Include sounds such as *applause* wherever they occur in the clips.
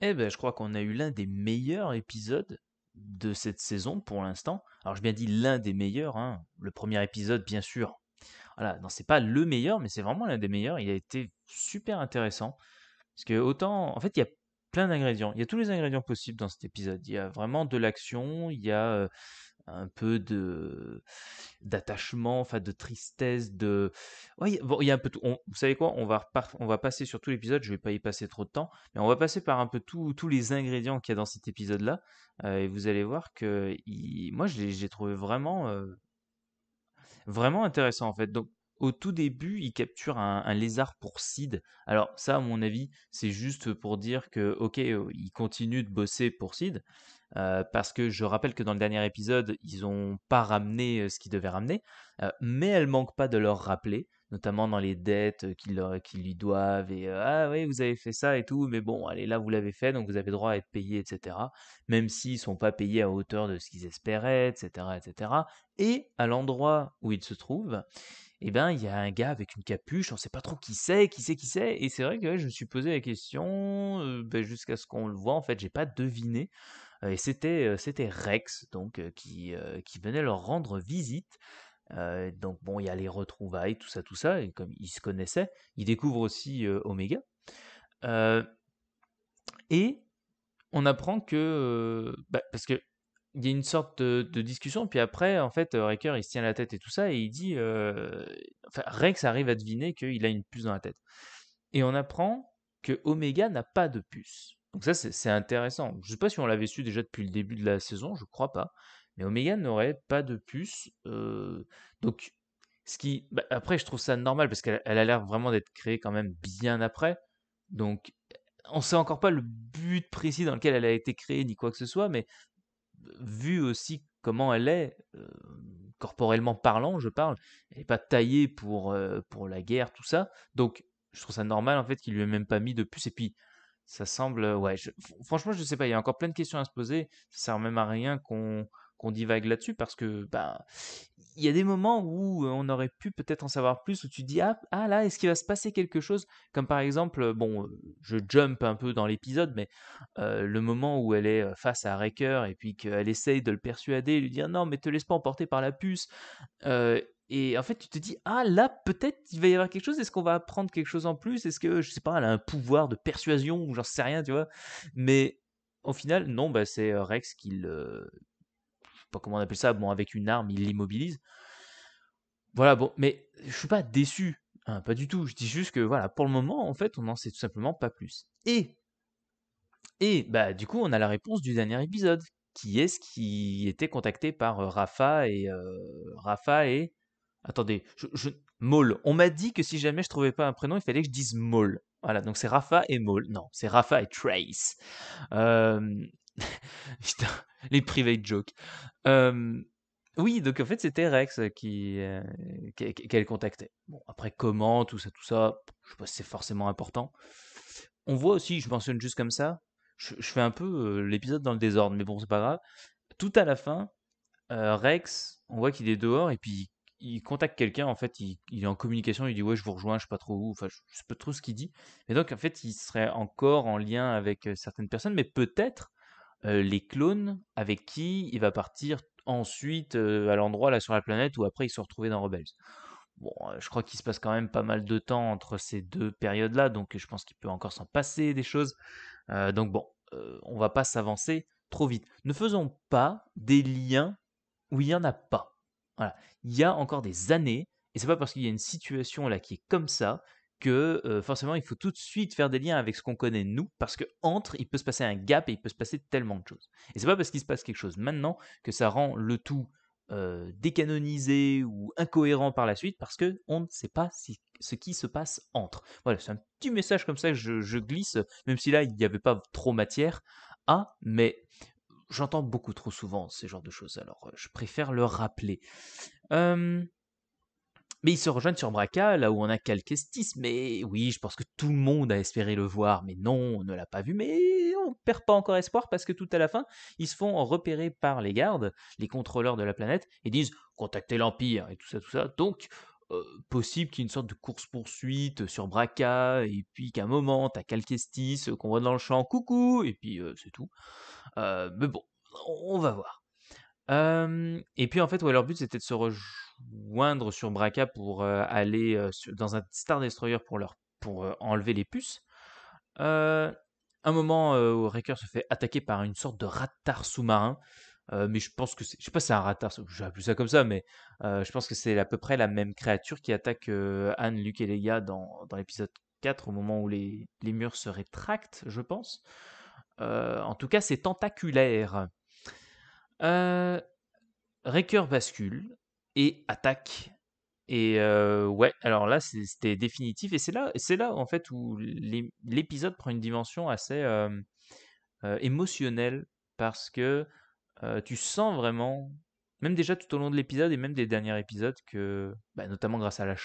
Eh ben, je crois qu'on a eu l'un des meilleurs épisodes de cette saison pour l'instant. Alors, je bien dit l'un des meilleurs, hein. le premier épisode, bien sûr. Voilà, non, c'est pas le meilleur, mais c'est vraiment l'un des meilleurs. Il a été super intéressant. Parce que, autant, en fait, il y a plein d'ingrédients. Il y a tous les ingrédients possibles dans cet épisode. Il y a vraiment de l'action, il y a euh, un peu de d'attachement, enfin de tristesse, de il un peu vous savez quoi On va on va passer sur tout l'épisode. Je vais pas y passer trop de temps, mais on va passer par un peu tous les ingrédients qu'il y a dans cet épisode-là, euh, et vous allez voir que moi je trouvé vraiment euh, vraiment intéressant en fait. Donc au tout début, il capture un, lézard pour Cid. Alors ça, à mon avis, c'est juste pour dire que, ok, euh, il continue de bosser pour Cid, parce que je rappelle que dans le dernier épisode, ils n'ont pas ramené ce qu'ils devaient ramener, mais elle manque pas de leur rappeler, notamment dans les dettes qu'ils lui doivent, et ah oui, vous avez fait ça et tout, mais bon, allez, là, vous l'avez fait, donc vous avez droit à être payé, etc., même s'ils sont pas payés à hauteur de ce qu'ils espéraient, etc., etc., et à l'endroit où ils se trouvent, eh ben, il y a un gars avec une capuche, on ne sait pas trop qui c'est, qui c'est, qui c'est. Et c'est vrai que je me suis posé la question, ben, jusqu'à ce qu'on le voit, en fait, j'ai pas deviné et c'était c'était Rex donc qui venait leur rendre visite. donc bon, il y a les retrouvailles, tout ça, tout ça, et comme ils se connaissaient, ils découvrent aussi Omega. et on apprend que bah, parce que il y a une sorte de, discussion, puis après, en fait, Raker, il se tient la tête et tout ça, et il dit... Enfin, Rex arrive à deviner qu'il a une puce dans la tête. Et on apprend que Omega n'a pas de puce. Donc ça, c'est intéressant. Je ne sais pas si on l'avait su déjà depuis le début de la saison, je crois pas. Mais Omega n'aurait pas de puce. Euh, donc, ce qui, bah, après, je trouve ça normal parce qu'elle a l'air vraiment d'être créée quand même bien après. Donc, on ne sait encore pas le but précis dans lequel elle a été créée ni quoi que ce soit, mais vu aussi comment elle est, euh, corporellement parlant, je parle, elle n'est pas taillée pour, euh, pour la guerre, tout ça. Donc, je trouve ça normal en fait qu'il lui ait même pas mis de puce. Et puis, ça semble, euh, ouais, franchement, je sais pas, il y a encore plein de questions à se poser. Ça sert même à rien qu'on divague là-dessus parce que ben il y a des moments où euh, on aurait pu peut-être en savoir plus où tu dis ah, ah, là est-ce qu'il va se passer quelque chose comme par exemple euh, bon je jump un peu dans l'épisode mais le moment où elle est face à Raker et puis qu'elle essaye de le persuader lui dire non mais te laisse pas emporter par la puce et en fait, tu te dis, ah là, peut-être il va y avoir quelque chose. Est-ce qu'on va apprendre quelque chose en plus Est-ce que, je sais pas, elle a un pouvoir de persuasion ou j'en sais rien, tu vois Mais au final, non, bah, c'est euh, Rex qui le. Je sais pas comment on appelle ça, bon, avec une arme, il l'immobilise. Voilà, bon, mais je suis pas déçu, hein, pas du tout. Je dis juste que, voilà, pour le moment, en fait, on n'en sait tout simplement pas plus. Et. Et, bah, du coup, on a la réponse du dernier épisode. Qui est-ce qui était contacté par euh, Rafa et. Euh, Rafa et. Attendez, je, On m'a dit que si jamais je trouvais pas un prénom, il fallait que je dise Maul. Voilà, donc c'est Rafa et Maul. Non, c'est Rafa et Trace. Euh, *laughs* putain, les private jokes. Euh, oui, donc en fait, c'était Rex qui, euh, qu'elle contactait. Bon, après, comment, tout ça, tout ça, je sais pas si c'est forcément important. On voit aussi, je mentionne juste comme ça, je, je fais un peu l'épisode dans le désordre, mais bon, c'est pas grave. Tout à la fin, Rex, on voit qu'il est dehors et puis il contacte quelqu'un, en fait, il, est en communication, il dit ouais, je vous rejoins, je sais pas trop où, enfin, je, sais pas trop ce qu'il dit. Et donc, en fait, il serait encore en lien avec euh, certaines personnes, mais peut-être euh, les clones avec qui il va partir ensuite euh, à l'endroit là sur la planète où après ils se retrouvés dans Rebels. Bon, je crois qu'il se passe quand même pas mal de temps entre ces deux périodes-là, donc je pense qu'il peut encore s'en passer des choses. donc bon, on va pas s'avancer trop vite. Ne faisons pas des liens où il y en a pas. Voilà. Il y a encore des années, et c'est pas parce qu'il y a une situation là qui est comme ça que euh, forcément il faut tout de suite faire des liens avec ce qu'on connaît nous, parce que entre, il peut se passer un gap et il peut se passer tellement de choses. Et c'est pas parce qu'il se passe quelque chose maintenant que ça rend le tout euh, décanonisé ou incohérent par la suite, parce que on ne sait pas ce qui se passe entre. Voilà, c'est un petit message comme ça que je, glisse, même si là il n'y avait pas trop matière. Ah, mais j'entends beaucoup trop souvent ces genres de choses, alors euh, je préfère le rappeler. Mais ils se rejoignent sur Braca, là où on a Calquestis, mais oui, je pense que tout le monde a espéré le voir, mais non, on ne l'a pas vu, mais on perd pas encore espoir parce que tout à la fin, ils se font repérer par les gardes, les contrôleurs de la planète, et disent contactez l'Empire, et tout ça, tout ça. Donc, euh, possible qu'il y ait une sorte de course-poursuite sur Braca, et puis qu'à un moment, t'as Calquestis euh, qu'on voit dans le champ, coucou, et puis c'est tout. Euh, mais bon, on va voir. et puis en fait, leur but c'était de se rejoindre sur Braca pour euh, aller euh, dans un Star Destroyer pour, leur, pour enlever les puces. un moment, où Raker se fait attaquer par une sorte de ratard sous-marin. mais je pense que c'est, sais pas si c'est un ratard, J'ai plus ça comme ça, mais je pense que c'est à peu près la même créature qui attaque Anne, Luke et Leia dans, dans l'épisode 4 au moment où les, les murs se rétractent, je pense. Euh, en tout cas, c'est tentaculaire. Euh, Raker bascule et attaque. Et euh, ouais, alors là, c'était définitif. Et c'est là, c'est là, en fait, où l'épisode prend une dimension assez euh, émotionnelle parce que tu sens vraiment, même déjà tout au long de l'épisode et même des derniers épisodes, que, bah, notamment grâce à la,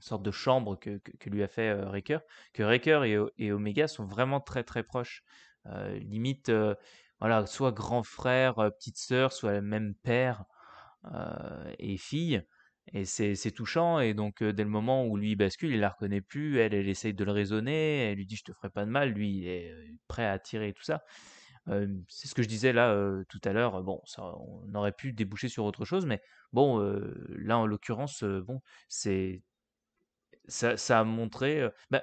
sorte de chambre que, lui a fait Raker, que Raker et, et Omega sont vraiment très très proches. Euh, limite, euh, voilà, soit grand frère, euh, petite sœur, soit même père, et fille et c'est touchant et donc dès le moment où lui bascule, il la reconnaît plus, elle, elle essaye de le raisonner, elle lui dit: «Je te ferai pas de mal», lui, il est, prêt à tirer et tout ça. c'est ce que je disais là, tout à l'heure, bon ça on aurait pu déboucher sur autre chose mais bon, là en l'occurrence, bon, c'est ça a montré, bah,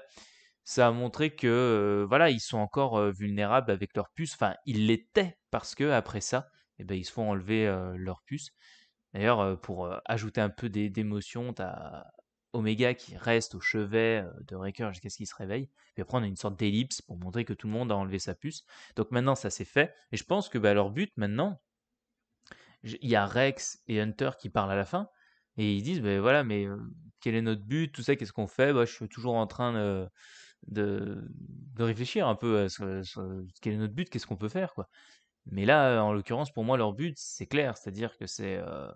ça a montré que voilà, ils sont encore vulnérables avec leur puce. Enfin, ils l'étaient parce que après ça, eh ben, ils se font enlever leur puce. D'ailleurs, pour ajouter un peu d'émotion, t'as Omega qui reste au chevet de Raker jusqu'à ce qu'il se réveille. Puis après, on a une sorte d'ellipse pour montrer que tout le monde a enlevé sa puce. Donc maintenant, ça s'est fait. Et je pense que bah, leur but maintenant, il y a Rex et Hunter qui parlent à la fin. Et ils disent, ben voilà, mais quel est notre but, tout ça, qu'est-ce qu'on fait bah, Je suis toujours en train de de, réfléchir un peu à ce, quel est notre but, qu'est-ce qu'on peut faire, quoi. Mais là, euh, en l'occurrence, pour moi, leur but, c'est clair, c'est-à-dire que c'est euh,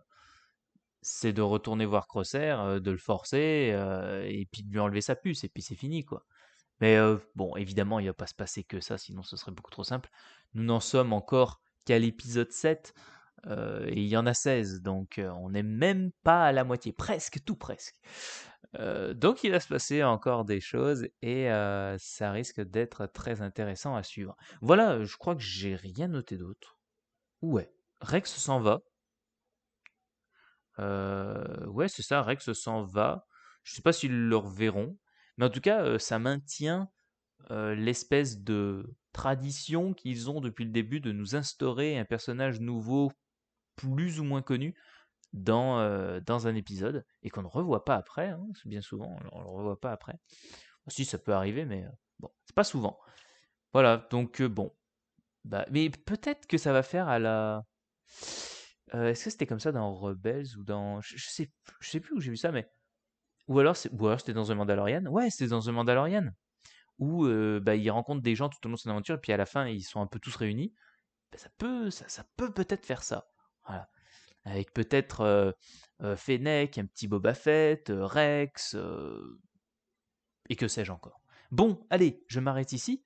c'est de retourner voir Crosser, euh, de le forcer, et puis de lui enlever sa puce, et puis c'est fini, quoi. Mais bon, évidemment, il va pas se passer que ça, sinon ce serait beaucoup trop simple. Nous n'en sommes encore qu'à l'épisode 7, et il y en a 16, donc on n'est même pas à la moitié, presque, tout presque donc il va se passer encore des choses et ça risque d'être très intéressant à suivre. Voilà, je crois que j'ai rien noté d'autre. Ouais, Rex s'en va. ouais, c'est ça, Rex s'en va. Je ne sais pas s'ils le reverront, mais en tout cas, ça maintient l'espèce de tradition qu'ils ont depuis le début de nous instaurer un personnage nouveau plus ou moins connu dans, dans un épisode et qu'on ne revoit pas après. Hein, c'est bien souvent, on ne le revoit pas après. Si, ça peut arriver, mais bon, c'est pas souvent. Voilà, donc bon. Bah, mais peut-être que ça va faire à la. Est-ce que c'était comme ça dans Rebels ou dans. Je, sais, je sais plus où j'ai vu ça, mais. Ou alors c'était dans The Mandalorian. Ouais, c'était dans The Mandalorian. Où bah, rencontre rencontre des gens tout au long de son aventure, et puis à la fin, ils sont un peu tous réunis. Bah, ça peut ça, ça peut peut-être faire ça. Voilà avec peut-être Fennec, un petit Boba Fett, Rex, et que sais-je encore. Bon, allez, je m'arrête ici.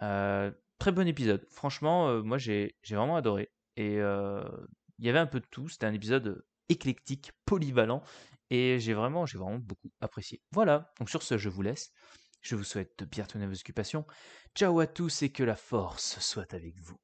très bon épisode. Franchement, moi j'ai vraiment adoré. Et il y avait un peu de tout. C'était un épisode éclectique, polyvalent. Et j'ai vraiment, j'ai vraiment beaucoup apprécié. Voilà, donc sur ce, je vous laisse. Je vous souhaite de bientôt vos occupations. Ciao à tous et que la force soit avec vous.